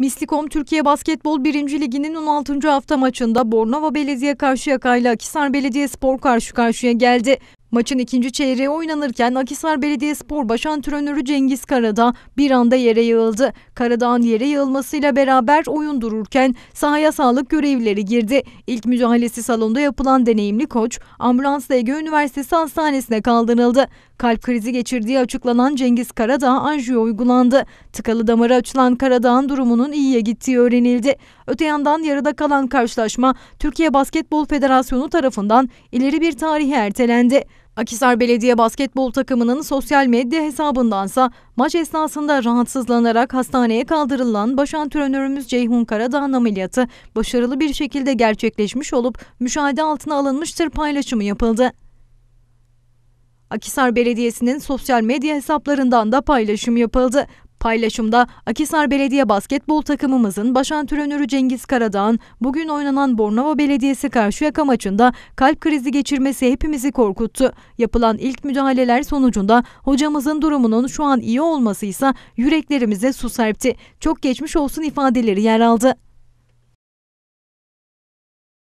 Mislikom Türkiye Basketbol 1. Ligi'nin 16. hafta maçında Bornova Belediye Karşıyaka ile Akisar Belediye Spor karşı karşıya geldi. Maçın ikinci çeyreği oynanırken Akisar Belediyespor baş antrenörü Cengiz Karada bir anda yere yığıldı. Karadağ'ın yere yığılmasıyla beraber oyun dururken sahaya sağlık görevlileri girdi. İlk müdahalesi salonda yapılan deneyimli koç ambulansla Ege Üniversitesi Hastanesi'ne kaldırıldı. Kalp krizi geçirdiği açıklanan Cengiz Karadağ anjiyo uygulandı. Tıkalı damarı açılan Karadağ'ın durumunun iyiye gittiği öğrenildi. Öte yandan yarıda kalan karşılaşma Türkiye Basketbol Federasyonu tarafından ileri bir tarihe ertelendi. Akisar Belediye basketbol takımının sosyal medya hesabındansa maç esnasında rahatsızlanarak hastaneye kaldırılan baş antrenörümüz Ceyhun Karadağ'ın ameliyatı başarılı bir şekilde gerçekleşmiş olup müşahede altına alınmıştır paylaşımı yapıldı. Akisar Belediyesi'nin sosyal medya hesaplarından da paylaşım yapıldı. Paylaşımda Akisar Belediye Basketbol takımımızın baş antrenörü Cengiz Karadağ'ın bugün oynanan Bornova Belediyesi Karşıyaka maçında kalp krizi geçirmesi hepimizi korkuttu. Yapılan ilk müdahaleler sonucunda hocamızın durumunun şu an iyi olması ise yüreklerimize su serpti. Çok geçmiş olsun ifadeleri yer aldı.